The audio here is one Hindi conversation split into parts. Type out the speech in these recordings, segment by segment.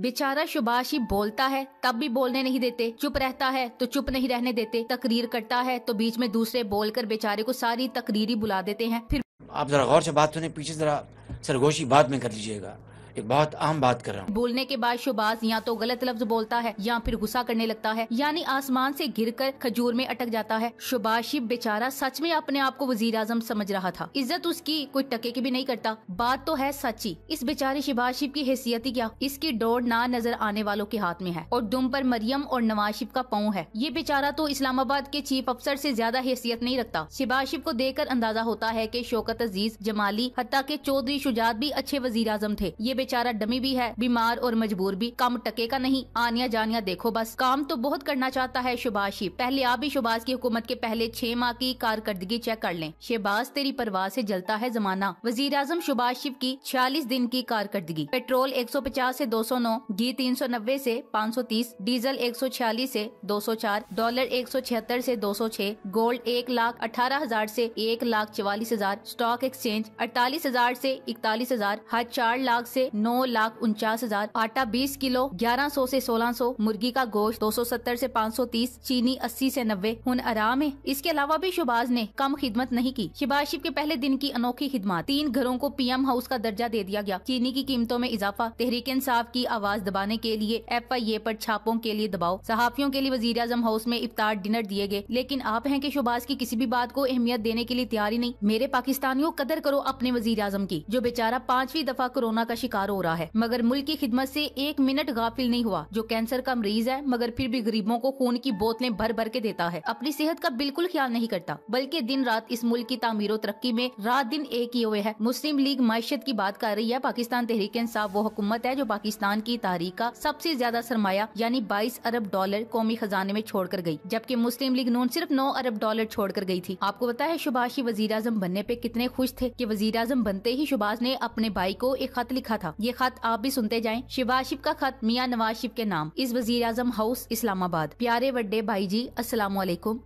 बेचारा ही बोलता है तब भी बोलने नहीं देते चुप रहता है तो चुप नहीं रहने देते तकरीर करता है तो बीच में दूसरे बोलकर बेचारे को सारी तकरीरी बुला देते हैं फिर आप जरा गौर से बात सुने पीछे जरा सरगोशी बाद में कर लीजिएगा एक बहुत आम बात कर रहा हूँ बोलने के बाद शोबाज या तो गलत लफ्ज बोलता है या फिर गुस्सा करने लगता है यानी आसमान से गिरकर खजूर में अटक जाता है शुबाशिब बेचारा सच में अपने आप को वजीर आजम समझ रहा था इज्जत उसकी कोई टके की भी नहीं करता बात तो है सच्ची इस बेचारे शिव की हैसियत ही क्या इसकी डोर ना नजर आने वालों के हाथ में है और दुम पर मरियम और नवाशिब का पाँव है ये बेचारा तो इस्लामाबाद के चीफ अफसर ऐसी ज्यादा हैसियत नहीं रखता शिबाशिब को कर अंदाजा होता है की शौकत अजीज जमाली हती के चौधरी शुजात भी अच्छे वजीर आजम थे ये बेचारा डमी भी है बीमार और मजबूर भी कम टकेगा नहीं आनिया जानिया देखो बस काम तो बहुत करना चाहता है शुभाष ही पहले आप भी शुभाष की हुकूमत के पहले छह माह की कारकर्दगी चेक कर लें शहबाज तेरी परवाह ऐसी जलता है जमाना वजीर आजम शुभाष शिव की छियालीस दिन की कारकर्दगी पेट्रोल एक सौ पचास ऐसी दो सौ नौ घी तीन सौ नब्बे ऐसी पाँच सौ तीस डीजल एक सौ छियालीस ऐसी दो सौ चार डॉलर एक सौ छिहत्तर ऐसी दो सौ छह गोल्ड एक लाख अठारह हजार ऐसी एक लाख चवालीस हजार स्टॉक एक्सचेंज अड़तालीस हजार ऐसी इकतालीस हजार हज चार लाख ऐसी नौ लाख उनचास हजार आटा बीस किलो ग्यारह सौ ऐसी सोलह सौ मुर्गी का गोश्त दो सौ सत्तर ऐसी पाँच सौ तीस चीनी अस्सी ऐसी नब्बे हूं आराम है इसके अलावा भी शुबाज ने कम खिदमत नहीं की शिबाज शिप के पहले दिन की अनोखी खिदमत तीन घरों को पी एम हाउस का दर्जा दे दिया गया चीनी की कीमतों में इजाफा तहरीक इंसाफ की आवाज दबाने के लिए एफ आई ए आरोप छापों के लिए दबाव सहाफियों के लिए वजी अजम हाउस में इफ्तार डिनर दिए गए लेकिन आप हैं की शुबाज की किसी भी बात को अहमियत देने के लिए तैयारी नहीं मेरे पाकिस्तानियों कदर करो अपने वजी अजम की जो बेचारा पांचवी दफा कोरोना का शिकार सा हो रहा है मगर मुल्क की खिदमत से एक मिनट गाफिल नहीं हुआ जो कैंसर का मरीज है मगर फिर भी गरीबों को खून की बोतलें भर भर के देता है अपनी सेहत का बिल्कुल ख्याल नहीं करता बल्कि दिन रात इस मुल्क की तामीर तरक्की में रात दिन एक ही हुए है मुस्लिम लीग मैशत की बात कर रही है पाकिस्तान तहरीक इंसाफ वो हुकूमत है जो पाकिस्तान की तारीख का सबसे ज्यादा सरमाया यानी बाईस अरब डॉलर कौमी खजाने में छोड़ कर गयी जबकि मुस्लिम लीग नून सिर्फ नौ अरब डॉलर छोड़ कर गयी थी आपको पता है सुभाष ही वजी बनने पे कितने खुश थे की वजी बनते ही सुभाष ने अपने भाई को एक खत लिखा था था ये खत आप भी सुनते जाए शिफ का खत मियाँ नवाज शिफ के नाम इस वजीर आजम हाउस इस्लामाबाद प्यारे वड्डे भाई जी असलम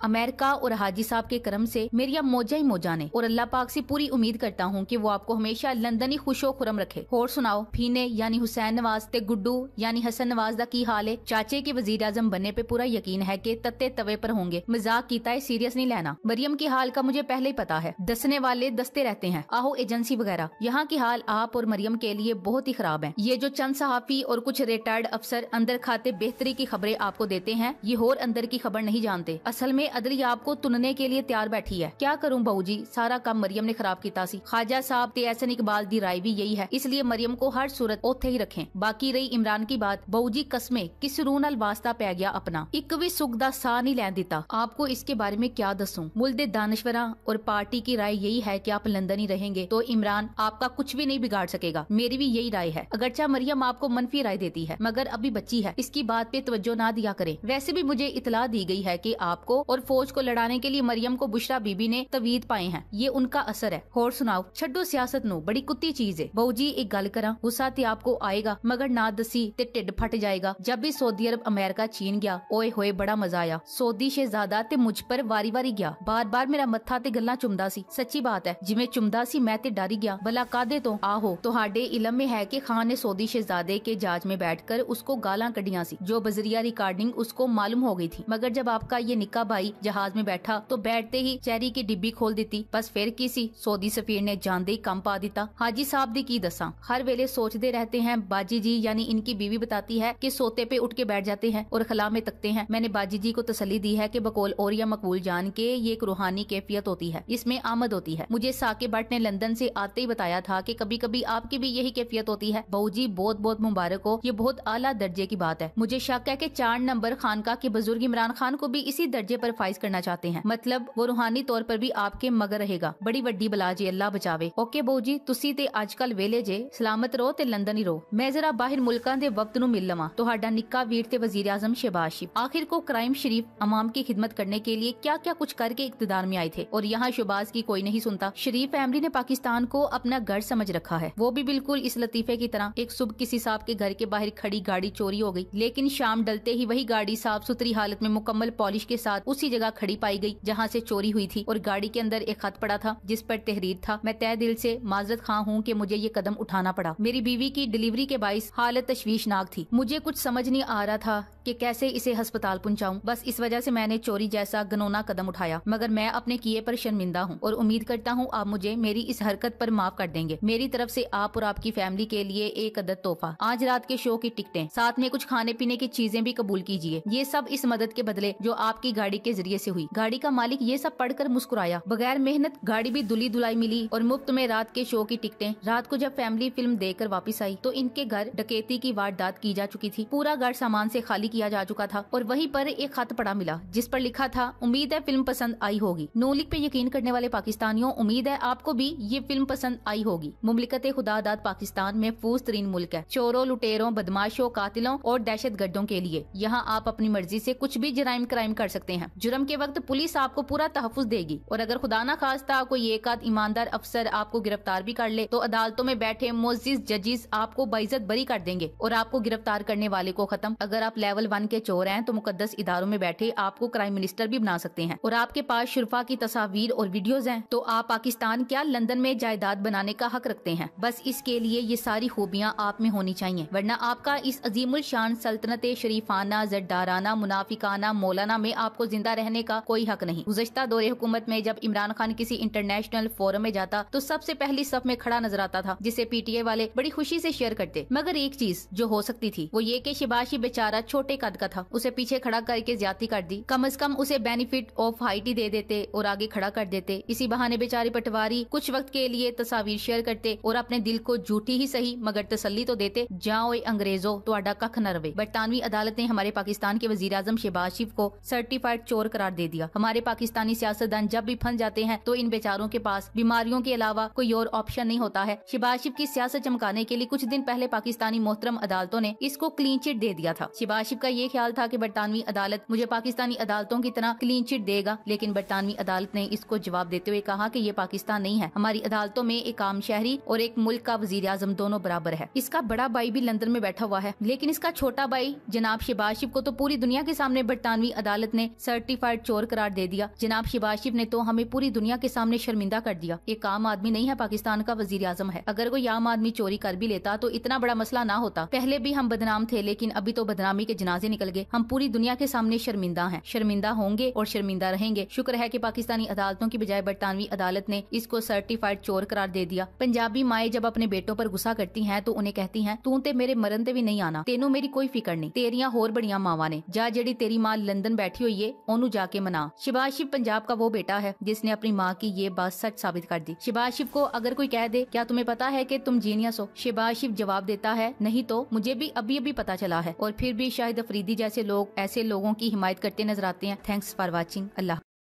अमेरिका और हाजी साहब के क्रम ऐसी मेरी मोजा ही मोजा ने और अल्लाह पाक ऐसी पूरी उम्मीद करता हूँ की वो आपको हमेशा लंदन ही खुशो खुरम रखे और सुनाओ फीने यानी हुसैन नवाज ते गुड्डू यानी हसन नवाज का की हाल है चाचे के वजीर आजम बनने पे पूरा यकीन है कि तत्ते तवे पर होंगे मजाक कीता है सीरियस नहीं लेना मरियम के हाल का मुझे पहले ही पता है दसने वाले दसते रहते हैं आहो एजेंसी वगैरह यहाँ की हाल आप और मरियम के लिए बहुत बहुत ही खराब है ये जो चंद सहाफी और कुछ रिटायर्ड अफसर अंदर खाते बेहतरी की खबरें आपको देते हैं ये और अंदर की खबर नहीं जानते असल में अदली आपको तुनने के लिए तैयार बैठी है क्या करूँ बहू जी सारा काम मरियम ने खराब किया ख्वाजा साहब तेसन इकबाल की राय भी यही है इसलिए मरियम को हर सूरत ओथे ही रखे बाकी रही इमरान की बात बहू जी कसमे किस रू नास्ता वास्ता पै गया अपना एक भी सुख का सह नहीं लैन दिता आपको इसके बारे में क्या दसू मुल दानश्वरा और पार्टी की राय यही है की आप लंदन ही रहेंगे तो इमरान आपका कुछ भी नहीं बिगाड़ सकेगा मेरी भी यही मेरी राय है अगरचा मरियम आपको मनफी राय देती है मगर अभी बच्ची है इसकी बात पे तवज्जो ना दिया करें वैसे भी मुझे इतला दी गई है कि आपको और फौज को लड़ाने के लिए मरियम को बुशरा बीबी ने तवीद पाए हैं ये उनका असर है और सुनाओ छो सियासत नो बड़ी कुत्ती चीज है बहू जी एक गल करा गुस्सा ते आपको आएगा मगर ना दसी ते टिड फट जाएगा जब भी सऊदी अरब अमेरिका चीन गया ओए होए बड़ा मजा आया सऊदी शहजादा ते मुझ पर वारी वारी गया बार बार मेरा मथा ते गल्ला चुमदा सी सच्ची बात है जिमे चुमदा सी मैं ते डर गया भला कादे तो आहो तुहाडे इलम में है कि खान ने सऊदी शहजादे के जहाज में बैठकर उसको गालां कटिया सी जो बजरिया रिकॉर्डिंग उसको मालूम हो गई थी मगर जब आपका ये निका भाई जहाज में बैठा तो बैठते ही चेरी की डिब्बी खोल दी बस फिर की सी सऊदी सफीर ने जानते ही कम पा दिता हाजी साहब दी की दसा हर वेले सोचते रहते हैं बाजी जी यानी इनकी बीवी बताती है की सोते पे उठ के बैठ जाते हैं और खला में तकते हैं मैंने बाजी जी को तसली दी है की बकोल और या मकबूल जान के ये एक रूहानी कैफियत होती है इसमें आमद होती है मुझे साके भट्ट ने लंदन ऐसी आते ही बताया था की कभी कभी आपकी भी यही कैफियत शख्सियत होती है बहू जी बहुत बहुत मुबारक हो ये बहुत आला दर्जे की बात है मुझे शक है की चार नंबर खानका के बुजुर्ग इमरान खान को भी इसी दर्जे आरोप फाइज करना चाहते हैं मतलब वो रूहानी तौर पर भी आपके मगर रहेगा बड़ी वड्डी बला जी अल्लाह बचावे ओके बहू जी ਤੁਸੀਂ ਤੇ ਅੱਜਕੱਲ वेले जे सलामत रहो ते लंदन ही रहो मैं जरा बाहर ਮੁਲਕਾਂ ਦੇ वक्त नु मिल लवा तुहाडा ਨਿੱਕਾ ਵੀਰ ਤੇ ਵਜ਼ੀਰ ਆਜ਼ਮ ਸ਼ਹਿਬਾਜ਼ ਸ਼ਰੀਫ आखिर को क्राइम शरीफ अमाम की खिदमत करने के लिए क्या क्या कुछ करके इकतदार में आए थे और यहाँ शहबाज की कोई नहीं सुनता शरीफ फैमिली ने पाकिस्तान को अपना घर समझ रखा है वो भी बिल्कुल इस लतीफे की तरह एक सुबह किसी साहब के घर के बाहर खड़ी गाड़ी चोरी हो गई लेकिन शाम डलते ही वही गाड़ी साफ सुथरी हालत में मुकम्मल पॉलिश के साथ उसी जगह खड़ी पाई गई जहाँ से चोरी हुई थी और गाड़ी के अंदर एक खत पड़ा था जिस पर तहरीर था मैं तय दिल से माजरत खां हूँ कि मुझे ये कदम उठाना पड़ा मेरी बीवी की डिलीवरी के बाईस हालत तश्वीशनाक थी मुझे कुछ समझ नहीं आ रहा था कि कैसे इसे अस्पताल पहुंचाऊं बस इस वजह से मैंने चोरी जैसा गनौना कदम उठाया मगर मैं अपने किए पर शर्मिंदा हूं और उम्मीद करता हूं आप मुझे मेरी इस हरकत पर माफ कर देंगे मेरी तरफ से आप और आपकी फैमिली फैमिली के लिए एक अदद तोहफा आज रात के शो की टिकटें साथ में कुछ खाने पीने की चीजें भी कबूल कीजिए ये सब इस मदद के बदले जो आपकी गाड़ी के जरिए से हुई गाड़ी का मालिक ये सब पढ़कर मुस्कुराया बगैर मेहनत गाड़ी भी दुली दुलाई मिली और मुफ्त में रात के शो की टिकटें रात को जब फैमिली फिल्म देकर वापस आई तो इनके घर डकैती की वारदात की जा चुकी थी पूरा घर सामान से खाली किया जा चुका था और वहीं पर एक खत पड़ा मिला जिस पर लिखा था उम्मीद है फिल्म पसंद आई होगी नोलिक पे यकीन करने वाले पाकिस्तानियों उम्मीद है आपको भी ये फिल्म पसंद आई होगी मुमलिकत खुदादाद पाकिस्तान पाकिस्तान में फूस तरीन मुल्क है चोरों लुटेरों बदमाशों कातिलों और दहशत गर्दों के लिए यहाँ आप अपनी मर्जी ऐसी कुछ भी जराइम क्राइम कर सकते हैं जुर्म के वक्त पुलिस आपको पूरा तहफ़ देगी और अगर खुदा न खास्ता कोई एक आध ईमानदार अफसर आपको गिरफ्तार भी कर ले तो अदालतों में बैठे मोजिज जजिस आपको बाइजत बरी कर देंगे और आपको गिरफ्तार करने वाले को खत्म अगर आप लेवल वन के चोर हैं तो मुकदस इदारों में बैठे आपको क्राइम मिनिस्टर भी बना सकते हैं और आपके पास शुरफा की तस्वीर और वीडियोज हैं तो आप पाकिस्तान क्या लंदन में जायदाद बनाने का हक रखते हैं बस इसके लिए ये ये सारी खूबियाँ आप में होनी चाहिए वरना आपका इस अजीमुल शान सल्तनत शरीफाना जद्दाराना मुनाफिकाना मौलाना में आपको जिंदा रहने का कोई हक नहीं गुजशत दौरे हुकूमत में जब इमरान खान किसी इंटरनेशनल फोरम में जाता तो सबसे पहली सफ में खड़ा नजर आता था जिसे पीटीए वाले बड़ी खुशी ऐसी शेयर करते मगर एक चीज जो हो सकती थी वो ये की शिबाशी बेचारा छोटे कद का था उसे पीछे खड़ा करके ज्यादा कर दी कम अज कम उसे बेनिफिट ऑफ हाइट ही दे देते और आगे खड़ा कर देते इसी बहाने बेचारे पटवारी कुछ वक्त के लिए तस्वीर शेयर करते और अपने दिल को झूठी ही ही सही मगर तसली तो देते जाओ अंग्रेजो थोड़ा कख न रवे बरतानवी अदालत ने हमारे पाकिस्तान के वजीर आजम शहबाज शिफ को सर्टिफाइड चोर करार दे दिया हमारे पाकिस्तानी सियासतदान जब भी फंस जाते हैं तो इन बेचारों के पास बीमारियों के अलावा कोई और ऑप्शन नहीं होता है शहबाज शिफ की सियासत चमकाने के लिए कुछ दिन पहले पाकिस्तानी मोहतरम अदालतों ने इसको क्लीन चिट दे दिया था शहबाज शिफ का ये ख्याल था की बरतानवी अदालत मुझे पाकिस्तानी अदालतों की तरह क्लीन चिट देगा लेकिन बरतानवी अदालत ने इसको जवाब देते हुए कहा की ये पाकिस्तान नहीं है हमारी अदालतों में एक आम शहरी और एक मुल्क का वजीर आजम दोनों बराबर है इसका बड़ा भाई भी लंदन में बैठा हुआ है लेकिन इसका छोटा भाई जनाब शिबाज को तो पूरी दुनिया के सामने बरतानवी अदालत ने सर्टिफाइड चोर करार दे दिया जनाब शिबाज ने तो हमें पूरी दुनिया के सामने शर्मिंदा कर दिया एक आम आदमी नहीं है पाकिस्तान का वजीर आजम है अगर कोई आम आदमी चोरी कर भी लेता तो इतना बड़ा मसला ना होता पहले भी हम बदनाम थे लेकिन अभी तो बदनामी के जनाजे निकल गए हम पूरी दुनिया के सामने शर्मिंदा है शर्मिंदा होंगे और शर्मिंदा रहेंगे शुक्र है की पाकिस्तानी अदालतों की बजाय बरतानवी अदालत ने इसको सर्टिफाइड चोर करार दे दिया पंजाबी माए जब अपने बेटों आरोप गुस्सा करती ਹੈ तो उन्हें कहती ਹੈ तू ते मेरे मरण ते भी नहीं आना ਤੈਨੂੰ मेरी कोई फिक्र नहीं तेरिया होर बड़िया मावा ने जा ਜਿਹੜੀ तेरी माँ लंदन बैठी हुई है ओनू जाके मना ਮਨਾ पंजाब का वो बेटा है जिसने अपनी माँ की ये बात सच साबित कर दी शिव को अगर कोई कह दे क्या तुम्हें पता है की तुम जीनियस हो शिव जवाब देता है नहीं तो मुझे भी अभी अभी पता चला है और फिर भी शाहिद अफरीदी जैसे लोग ऐसे लोगों की हिमायत करते नजर आते हैं थैंक्स फॉर वॉचिंग अल्लाह